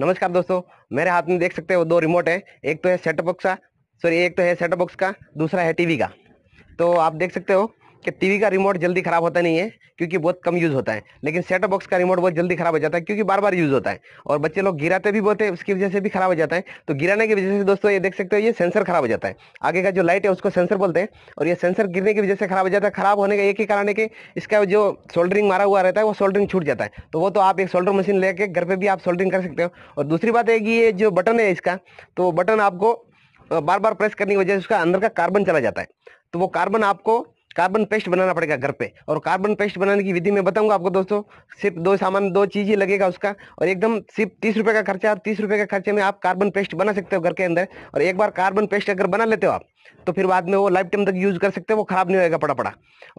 नमस्कार दोस्तों मेरे हाथ में देख सकते हो दो रिमोट है एक तो है सेटअप बॉक्स का सॉरी एक तो है सेटअप बॉक्स का दूसरा है टीवी का तो आप देख सकते हो कि टीवी का रिमोट जल्दी खराब होता नहीं है क्योंकि बहुत कम यूज़ होता है लेकिन सेट बॉक्स का रिमोट बहुत जल्दी खराब हो जाता है क्योंकि बार बार यूज़ होता है और बच्चे लोग गिराते भी बहुत है उसकी वजह से भी खराब हो जाता है तो गिराने की वजह से दोस्तों ये देख सकते हो ये सेंसर खराब हो जाता है आगे का जो लाइट है उसको सेंसर बोलते हैं और ये सेंसर गिरने की वजह से खराब हो जाता है खराब होने का एक ही कारण है कि इसका जो सोल्डरिंग मारा हुआ रहता है वो सोल्डरिंग छूट जाता है तो वो तो आप एक सोल्डर मशीन लेकर घर पर भी आप सोल्डरिंग कर सकते हो और दूसरी बात है कि ये जो बटन है इसका तो बटन आपको बार बार प्रेस करने की वजह से उसका अंदर का कार्बन चला जाता है तो वो कार्बन आपको कार्बन पेस्ट बनाना पड़ेगा घर पे और कार्बन पेस्ट बनाने की विधि मैं बताऊंगा आपको दोस्तों सिर्फ दो सामान दो चीज़ ही लगेगा उसका और एकदम सिर्फ तीस रुपए का खर्चा और तीस रुपए के खर्चे में आप कार्बन पेस्ट बना सकते हो घर के अंदर और एक बार कार्बन पेस्ट अगर बना लेते हो आप तो फिर बाद में वो लाइफ टाइम तक यूज़ कर सकते हो वो खराब नहीं होगा पड़ा पड़ा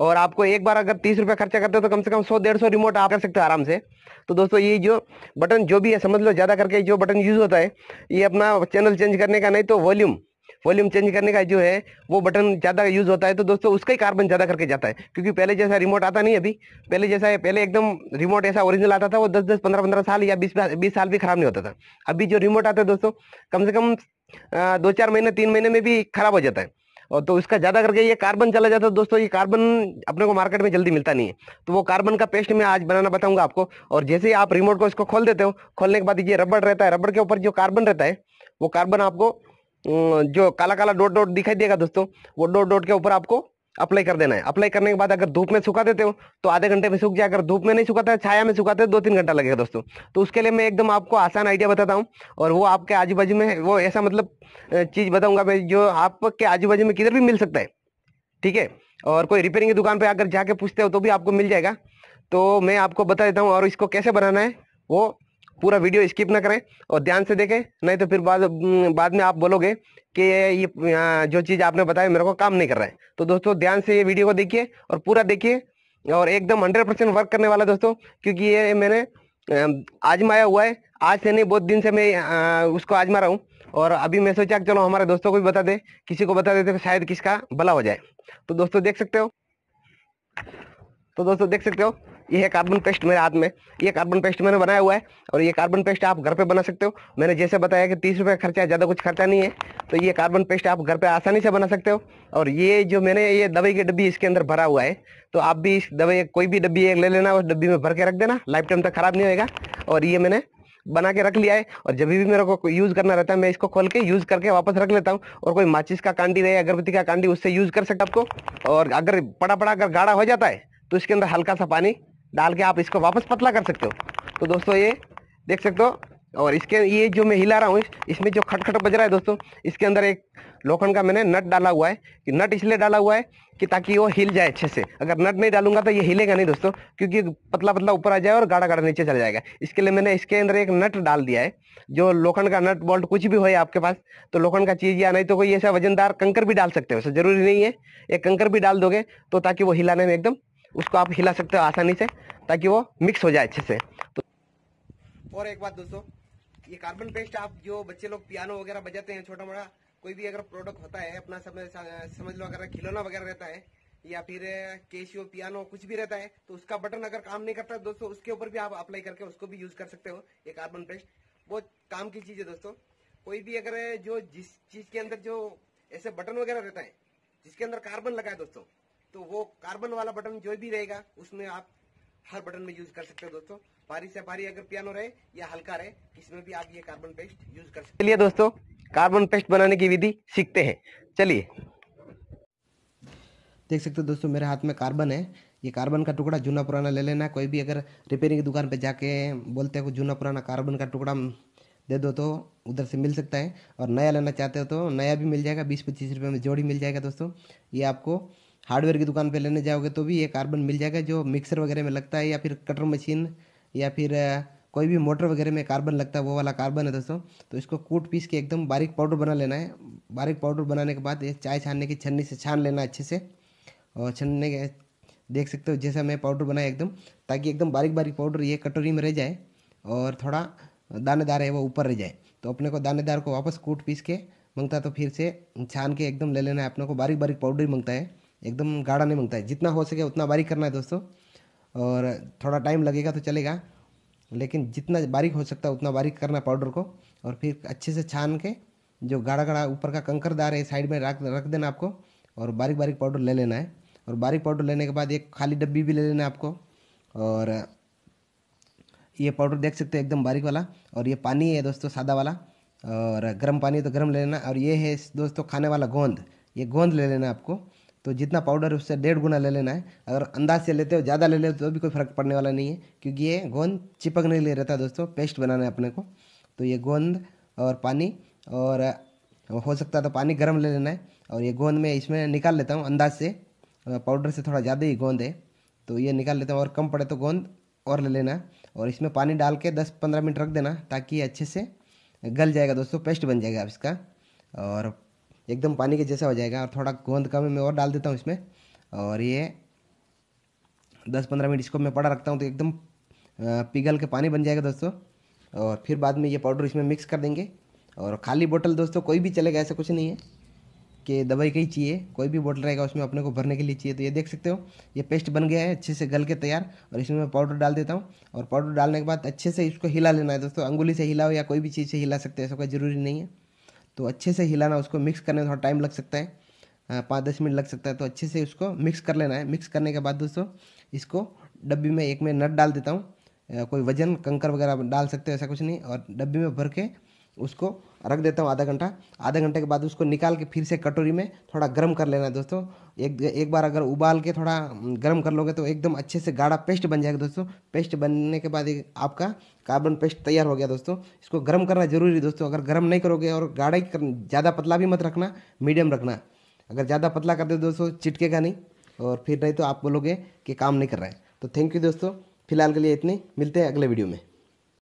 और आपको एक बार अगर तीस रुपया खर्चा करते हो तो कम से कम सौ डेढ़ सौ रिमोट आप कर सकते हो आराम से तो दोस्तों ये जो बटन जो भी है समझ लो ज़्यादा करके जो बटन यूज़ होता है ये अपना चैनल चेंज करने का नहीं तो वॉल्यूम वॉल्यूम चेंज करने का जो है वो बटन ज़्यादा यूज़ होता है तो दोस्तों उसका ही कार्बन ज़्यादा करके जाता है क्योंकि पहले जैसा रिमोट आता नहीं अभी पहले जैसा है पहले एकदम रिमोट ऐसा ओरिजिनल आता था वो दस दस पंद्रह पंद्रह साल या बीस बीस साल भी खराब नहीं होता था अभी जो रिमोट आता है दोस्तों कम से कम दो चार महीने तीन महीने में भी खराब हो जाता है और तो उसका ज़्यादा करके ये कार्बन चला जाता है तो दोस्तों ये कार्बन अपने को मार्केट में जल्दी मिलता नहीं है तो वो कार्बन का पेस्ट मैं आज बनाना बताऊंगा आपको और जैसे ही आप रिमोट को इसको खोल देते हो खोलने के बाद ये रबड़ रहता है रबड़ के ऊपर जो कार्बन रहता है वो कार्बन आपको जो काला काला डॉट डॉट दिखाई देगा दोस्तों वो डॉट डॉट के ऊपर आपको अप्लाई कर देना है अप्लाई करने के बाद अगर धूप में सुखा देते हो तो आधे घंटे में सूख जाए अगर धूप में नहीं सुखाता है छाया में सुखाते दो तीन घंटा लगेगा दोस्तों तो उसके लिए मैं एकदम आपको आसान आइडिया बताता हूँ और वो आपके आजू बाजू में वो ऐसा मतलब चीज़ बताऊँगा मैं जो आपके आजू बाजू में किधर भी मिल सकता है ठीक है और कोई रिपेयरिंग की दुकान पर अगर जाके पूछते हो तो भी आपको मिल जाएगा तो मैं आपको बता देता हूँ और इसको कैसे बनाना है वो पूरा वीडियो स्किप ना करें और ध्यान से देखें नहीं तो फिर बाद बाद में आप बोलोगे कि ये जो चीज़ आपने बताया मेरे को काम नहीं कर रहा है तो दोस्तों ध्यान से ये वीडियो को देखिए और पूरा देखिए और एकदम हंड्रेड परसेंट वर्क करने वाला दोस्तों क्योंकि ये मैंने आजमाया हुआ है आज से नहीं बहुत दिन से मैं उसको आजमा रहा हूँ और अभी मैं सोचा चलो हमारे दोस्तों को भी बता दे किसी को बता देते तो शायद किसका भला हो जाए तो दोस्तों देख सकते हो तो दोस्तों देख सकते हो ये है कार्बन पेस्ट मेरे हाथ में ये कार्बन पेस्ट मैंने बनाया हुआ है और ये कार्बन पेस्ट आप घर पे बना सकते हो मैंने जैसे बताया कि तीस रुपये खर्चा है ज़्यादा कुछ खर्चा नहीं है तो ये कार्बन पेस्ट आप घर पे आसानी से बना सकते हो और ये जो मैंने ये दवाई की डब्बी इसके अंदर भरा हुआ है तो आप भी इस दवाई कोई भी डब्बी एक ले लेना उस डब्बी में भर के रख देना लाइफ टाइम तक ख़राब नहीं होगा और ये मैंने बना के रख लिया है और जब भी मेरे को यूज़ करना रहता है मैं इसको खोल के यूज़ करके वापस रख लेता हूँ और कोई माचिस का कांडी रहे अगरबत्ती का कांडी उससे यूज़ कर सकते आपको और अगर पड़ा पड़ा अगर गाढ़ा हो जाता है तो इसके अंदर हल्का सा पानी डाल के आप इसको वापस पतला कर सकते हो तो दोस्तों ये देख सकते हो और इसके ये जो मैं हिला रहा हूँ इसमें जो खटखट बज रहा है दोस्तों इसके अंदर एक लोखंड का मैंने नट डाला हुआ है कि नट इसलिए डाला हुआ है कि ताकि वो हिल जाए अच्छे से अगर नट नहीं डालूंगा तो ये हिलेगा नहीं दोस्तों क्योंकि पतला पतला ऊपर आ जाए और गाढ़ा गाढ़ा नीचे चला जाएगा इसके लिए मैंने इसके अंदर एक नट डाल दिया है जो लोखंड का नट बोल्ट कुछ भी हो आपके पास तो लोखंड का चीज़ या नहीं तो कोई ऐसा वजनदार कंकर भी डाल सकते हो ऐसा जरूरी नहीं है एक कंकर भी डाल दोगे तो ताकि वो हिलाने में एकदम उसको आप हिला सकते हो आसानी से ताकि वो मिक्स हो जाए अच्छे से तो और एक बात दोस्तों ये कार्बन पेस्ट आप जो बच्चे लोग पियानो वगैरह बजाते हैं छोटा मोटा कोई भी अगर प्रोडक्ट होता है अपना समझ समझ लो अगर खिलौना वगैरह रहता है या फिर केशियो पियानो कुछ भी रहता है तो उसका बटन अगर काम नहीं करता दोस्तों उसके ऊपर भी आप अप्लाई करके उसको भी यूज कर सकते हो ये कार्बन पेस्ट बहुत काम की चीज है दोस्तों कोई भी अगर जो जिस चीज के अंदर जो ऐसे बटन वगैरह रहता है जिसके अंदर कार्बन लगा है दोस्तों तो वो कार्बन वाला बटन जो भी रहेगा उसमें आप हर बटन में यूज कर सकते हो दोस्तों भारी से भारी अगर पियानो रहे या हल्का रहे इसमें भी आप ये कार्बन पेस्ट यूज कर सकते चलिए दोस्तों कार्बन पेस्ट बनाने की विधि सीखते हैं चलिए देख सकते हो दोस्तों मेरे हाथ में कार्बन है ये कार्बन का टुकड़ा जूना पुराना ले लेना कोई भी अगर रिपेयरिंग की दुकान पे जाके बोलते हो जूना पुराना कार्बन का टुकड़ा दे दो तो उधर से मिल सकता है और नया लेना चाहते हो तो नया भी मिल जाएगा बीस पच्चीस रुपये में जोड़ी मिल जाएगा दोस्तों ये आपको हार्डवेयर की दुकान पर लेने जाओगे तो भी ये कार्बन मिल जाएगा जो मिक्सर वगैरह में लगता है या फिर कटर मशीन या फिर कोई भी मोटर वगैरह में कार्बन लगता है वो वाला कार्बन है दोस्तों तो इसको कूट पीस के एकदम बारीक पाउडर बना लेना है बारीक पाउडर बनाने के बाद ये चाय छानने की छन्नी से छान लेना अच्छे से और छनने के देख सकते हो जैसा मैं पाउडर बनाया एकदम ताकि एकदम बारीक बारीक पाउडर ये कटोरी में रह जाए और थोड़ा दानेदार है वो ऊपर रह जाए तो अपने को दानेदार को वापस कूट पीस के मंगता तो फिर से छान के एकदम ले लेना है अपने को बारीक बारीक पाउडर ही मंगता है एकदम गाढ़ा नहीं मांगता है जितना हो सके उतना बारीक करना है दोस्तों और थोड़ा टाइम लगेगा तो चलेगा लेकिन जितना बारीक हो सकता है उतना बारीक करना पाउडर को और फिर अच्छे से छान के जो गाढ़ा गाढ़ा ऊपर का कंकरदार है साइड में रख रख देना आपको और बारीक बारीक पाउडर ले लेना है और बारीक पाउडर लेने के बाद एक खाली डब्बी भी ले लेना है आपको और ये पाउडर देख सकते हैं एकदम बारीक वाला और ये पानी है दोस्तों सादा वाला और गर्म पानी तो गर्म ले लेना और ये है दोस्तों खाने वाला गोंद ये गोंद ले लेना आपको तो जितना पाउडर उससे डेढ़ गुना ले लेना है अगर अंदाज से लेते हो ज़्यादा ले लेते हो तो भी कोई फ़र्क पड़ने वाला नहीं है क्योंकि ये गोंद चिपकने के लिए रहता है दोस्तों पेस्ट बनाना है अपने को तो ये गोंद और पानी और हो सकता है तो पानी गर्म ले लेना है और ये गोंद मैं इसमें निकाल लेता हूँ अंदाज से पाउडर से थोड़ा ज़्यादा ही गोंद है तो ये निकाल लेता हूँ और कम पड़े तो गोंद और ले लेना और इसमें पानी डाल के दस पंद्रह मिनट रख देना ताकि अच्छे से गल जाएगा दोस्तों पेस्ट बन जाएगा इसका और एकदम पानी के जैसा हो जाएगा और थोड़ा गोंद कम है मैं और डाल देता हूँ इसमें और ये दस पंद्रह मिनट इसको मैं पड़ा रखता हूँ तो एकदम पिघल के पानी बन जाएगा दोस्तों और फिर बाद में ये पाउडर इसमें मिक्स कर देंगे और खाली बोतल दोस्तों कोई भी चलेगा ऐसा कुछ नहीं है कि दवाई का ही चाहिए कोई भी बोतल रहेगा उसमें अपने को भरने के लिए चाहिए तो ये देख सकते हो ये पेस्ट बन गया है अच्छे से गल के तैयार और इसमें मैं पाउडर डाल देता हूँ और पाउडर डालने के बाद अच्छे से इसको हिला लेना है दोस्तों अंगुली से हिलाओ या कोई भी चीज़ से हिला सकते हो ऐसा कोई ज़रूरी नहीं है तो अच्छे से हिलाना उसको मिक्स करने में थोड़ा टाइम लग सकता है पाँच दस मिनट लग सकता है तो अच्छे से उसको मिक्स कर लेना है मिक्स करने के बाद दोस्तों इसको डब्बी में एक में नट डाल देता हूँ कोई वजन कंकर वगैरह डाल सकते हो ऐसा कुछ नहीं और डब्बी में भर के उसको रख देता हूँ आधा घंटा आधा घंटे के बाद उसको निकाल के फिर से कटोरी में थोड़ा गर्म कर लेना है दोस्तों एक एक बार अगर उबाल के थोड़ा गर्म कर लोगे तो एकदम अच्छे से गाढ़ा पेस्ट बन जाएगा दोस्तों पेस्ट बनने के बाद आपका कार्बन पेस्ट तैयार हो गया दोस्तों इसको गर्म करना जरूरी है दोस्तों अगर गर्म नहीं करोगे और गाढ़ा ज़्यादा पतला भी मत रखना मीडियम रखना अगर ज़्यादा पतला कर दे दोस्तों चिटकेगा नहीं और फिर नहीं तो आप बोलोगे कि काम नहीं कर रहा है तो थैंक यू दोस्तों फिलहाल के लिए इतने मिलते हैं अगले वीडियो में